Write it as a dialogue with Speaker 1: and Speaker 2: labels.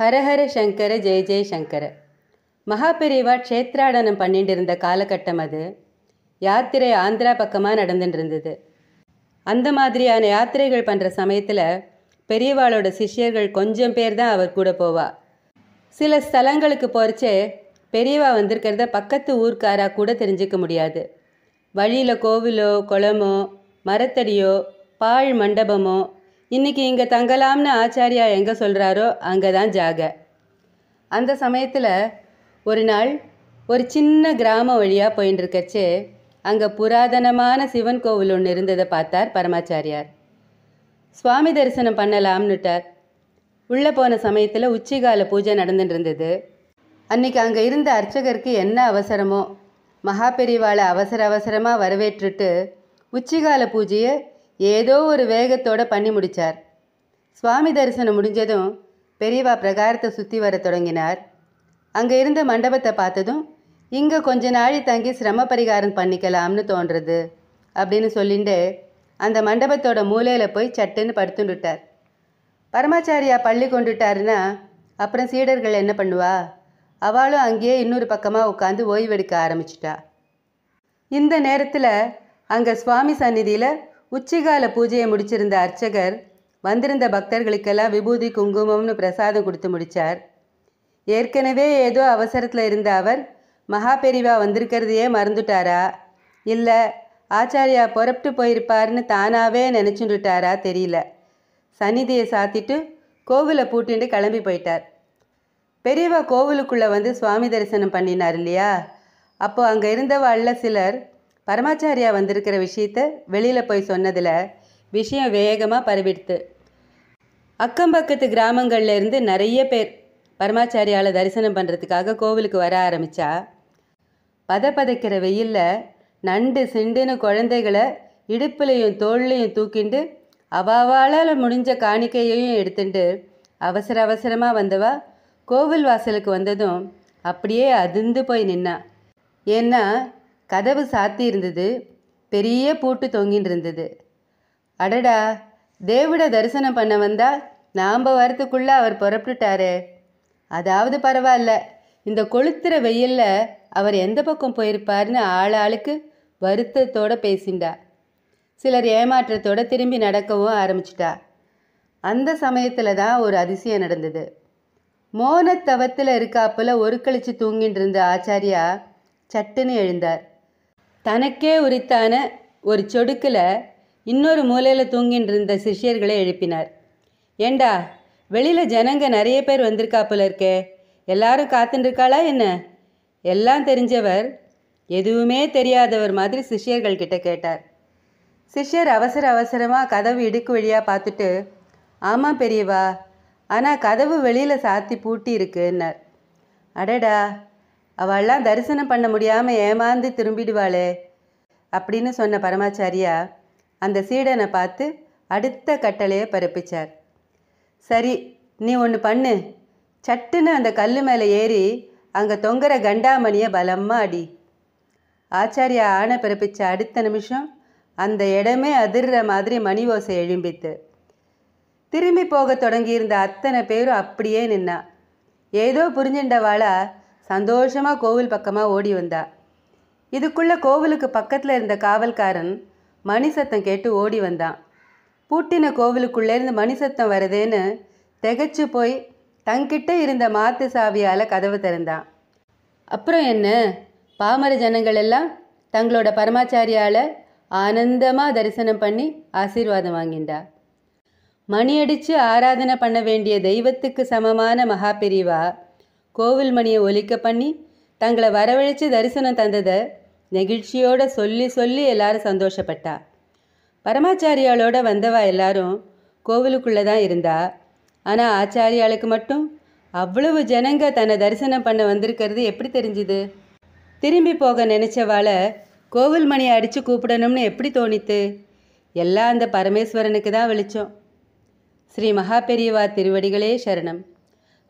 Speaker 1: ஹரஹர சங்கர ஜெய ஜெயசங்கர மகாபிரிவா க்ஷேத்ராடனம் பண்ணிட்டு இருந்த காலகட்டம் அது யாத்திரை ஆந்திரா பக்கமாக நடந்துட்டு இருந்தது அந்த மாதிரியான யாத்திரைகள் பண்ணுற சமயத்தில் பெரியவாளோட சிஷ்யர்கள் கொஞ்சம் பேர் தான் அவர் கூட போவா சில ஸ்தலங்களுக்கு போகிறச்சே பெரியவா வந்திருக்கிறத பக்கத்து ஊர்க்காரா கூட தெரிஞ்சிக்க முடியாது வழியில் கோவிலோ குளமோ மரத்தடியோ பாழ் மண்டபமோ இன்றைக்கி இங்கே தங்கலாம்னு ஆச்சாரியா எங்கே சொல்கிறாரோ அங்கே தான் ஜாக அந்த சமயத்தில் ஒரு நாள் ஒரு சின்ன கிராமம் வழியாக போயின்னு இருக்கச்சே அங்கே புராதனமான சிவன் கோவில் ஒன்று இருந்ததை பார்த்தார் பரமாச்சாரியார் சுவாமி தரிசனம் பண்ணலாம்னுட்டார் உள்ளே போன சமயத்தில் உச்சிகால பூஜை நடந்துட்டு இருந்தது அன்னைக்கு அங்கே இருந்த அர்ச்சகருக்கு என்ன அவசரமோ மகாபெரிவாளை அவசர அவசரமாக வரவேற்றுட்டு உச்சிகால பூஜையை ஏதோ ஒரு வேகத்தோடு பண்ணி முடித்தார் சுவாமி தரிசனம் முடிஞ்சதும் பெரியவா பிரகாரத்தை சுற்றி வர தொடங்கினார் அங்கே இருந்த மண்டபத்தை பார்த்ததும் இங்கே கொஞ்ச நாளி தங்கி சிரம பரிகாரம் பண்ணிக்கலாம்னு தோன்றது அப்படின்னு சொல்லிட்டு அந்த மண்டபத்தோட மூலையில் போய் சட்டுன்னு படுத்துண்டுட்டார் பரமாச்சாரியா பள்ளி கொண்டுட்டாருன்னா அப்புறம் சீடர்கள் என்ன பண்ணுவா அவளும் அங்கேயே இன்னொரு பக்கமாக உட்காந்து ஓய்வெடுக்க ஆரம்பிச்சிட்டா இந்த நேரத்தில் அங்கே சுவாமி சந்நிதியில் உச்சிகால பூஜையை முடிச்சிருந்த அர்ச்சகர் வந்திருந்த பக்தர்களுக்கெல்லாம் விபூதி குங்குமம்னு பிரசாதம் கொடுத்து முடித்தார் ஏற்கனவே ஏதோ அவசரத்தில் இருந்த அவர் மகா பெரிவா வந்திருக்கிறதையே மறந்துட்டாரா இல்லை ஆச்சாரியா புறப்பட்டு போயிருப்பார்னு தானாகவே நினச்சிட்டுட்டாரா தெரியல சந்நிதியை சாத்திட்டு கோவிலை பூட்டிண்டு கிளம்பி போயிட்டார் பெரியவா கோவிலுக்குள்ளே வந்து சுவாமி தரிசனம் பண்ணினார் இல்லையா அப்போது அங்கே இருந்தவாளில் சிலர் பரமாச்சாரியா வந்திருக்கிற விஷயத்த வெளியில் போய் சொன்னதில் விஷயம் வேகமாக பரவிடுத்து அக்கம் பக்கத்து கிராமங்களில் இருந்து நிறைய பேர் பரமாச்சாரியால் தரிசனம் பண்ணுறதுக்காக கோவிலுக்கு வர ஆரம்பித்தா பத பதைக்கிற வெயிலில் நண்டு சிண்டுன்னு குழந்தைகளை இடுப்புலையும் தோல்லையும் தூக்கிண்டு அவாவால் முடிஞ்ச காணிக்கையையும் எடுத்துட்டு அவசர அவசரமாக வந்தவா கோவில் வாசலுக்கு வந்ததும் அப்படியே அதிர்ந்து போய் நின்னா ஏன்னா கதவு சாத்தி இருந்தது பெரிய பூட்டு தொங்கின்றிருந்தது அடடா தேவிட தரிசனம் பண்ண வந்தால் நாம்ப வரத்துக்குள்ளே அவர் புறப்பட்டுட்டாரு அதாவது பரவாயில்ல இந்த கொளுத்துற வெயிலில் அவர் எந்த பக்கம் போயிருப்பார்னு ஆள் ஆளுக்கு வருத்தத்தோடு பேசிண்டா சிலர் ஏமாற்றத்தோட திரும்பி நடக்கவும் ஆரம்பிச்சிட்டா அந்த சமயத்தில் தான் ஒரு அதிசயம் நடந்தது மோனத்தவத்தில் இருக்காப்புல ஒரு கழிச்சு தூங்கின்றிருந்த ஆச்சாரியா சட்டுன்னு எழுந்தார் தனக்கே உரித்தான ஒரு சொடுக்கில் இன்னொரு மூலையில் தூங்கின்னு இருந்த சிஷ்யர்களை எழுப்பினார் ஏண்டா வெளியில் ஜனங்க நிறைய பேர் வந்திருக்கா போல இருக்கே எல்லாரும் காத்துருக்காளா என்ன எல்லாம் தெரிஞ்சவர் எதுவுமே தெரியாதவர் மாதிரி சிஷ்யர்கள் கிட்ட கேட்டார் சிஷ்யர் அவசர அவசரமாக கதவு இடுக்கு வழியாக பார்த்துட்டு ஆமாம் பெரியவா ஆனால் கதவு வெளியில் சாத்தி பூட்டி இருக்குன்னார் அடடா அவள்லாம் தரிசனம் பண்ண முடியாமல் ஏமாந்து திரும்பிடுவாளே அப்படின்னு சொன்ன பரமாச்சாரியா அந்த சீடனை பார்த்து அடுத்த கட்டளையை பிறப்பிச்சார் சரி நீ ஒன்று பண்ணு சட்டுன்னு அந்த கல் மேலே ஏறி அங்கே தொங்குற கண்டாமணியை பலமாக அடி ஆச்சாரியா ஆணை பிறப்பிச்ச அடுத்த நிமிஷம் அந்த இடமே அதிர்ற மாதிரி மணி ஓசை எழும்பித்து திரும்பி போக தொடங்கியிருந்த அத்தனை பேரும் அப்படியே நின்னா ஏதோ புரிஞ்சின்றவாளா சந்தோஷமாக கோவில் பக்கமாக ஓடி வந்தா இதுக்குள்ளே கோவிலுக்கு பக்கத்தில் இருந்த காவல்காரன் மணி சத்தம் கேட்டு ஓடி வந்தான் பூட்டின கோவிலுக்குள்ளேருந்து மணி சத்தம் வருதேன்னு திகச்சு போய் தங்கிட்ட இருந்த மாத்து சாவியால் கதவு திறந்தான் அப்புறம் என்ன பாமர ஜனங்கள் எல்லாம் தங்களோட பரமாச்சாரியால் ஆனந்தமாக தரிசனம் பண்ணி ஆசீர்வாதம் வாங்கிண்டா மணியடித்து ஆராதனை பண்ண வேண்டிய தெய்வத்துக்கு சமமான மகாபிரிவா கோவில் மணியை ஒலிக்க பண்ணி தங்களை வரவழைச்சு தரிசனம் தந்ததை நெகிழ்ச்சியோட சொல்லி சொல்லி எல்லாரும் சந்தோஷப்பட்டா பரமாச்சாரியாளோட வந்தவா எல்லாரும் கோவிலுக்குள்ளே தான் இருந்தா ஆனால் ஆச்சாரியாளுக்கு மட்டும் அவ்வளவு ஜனங்க தன்னை தரிசனம் பண்ண வந்திருக்கிறது எப்படி தெரிஞ்சுது திரும்பி போக நினச்சவாளை கோவில் மணியை அடித்து கூப்பிடணும்னு எப்படி தோணித்து எல்லாம் அந்த பரமேஸ்வரனுக்கு தான் வெளிச்சோம் ஸ்ரீ மகாபெரியவா திருவடிகளே சரணம்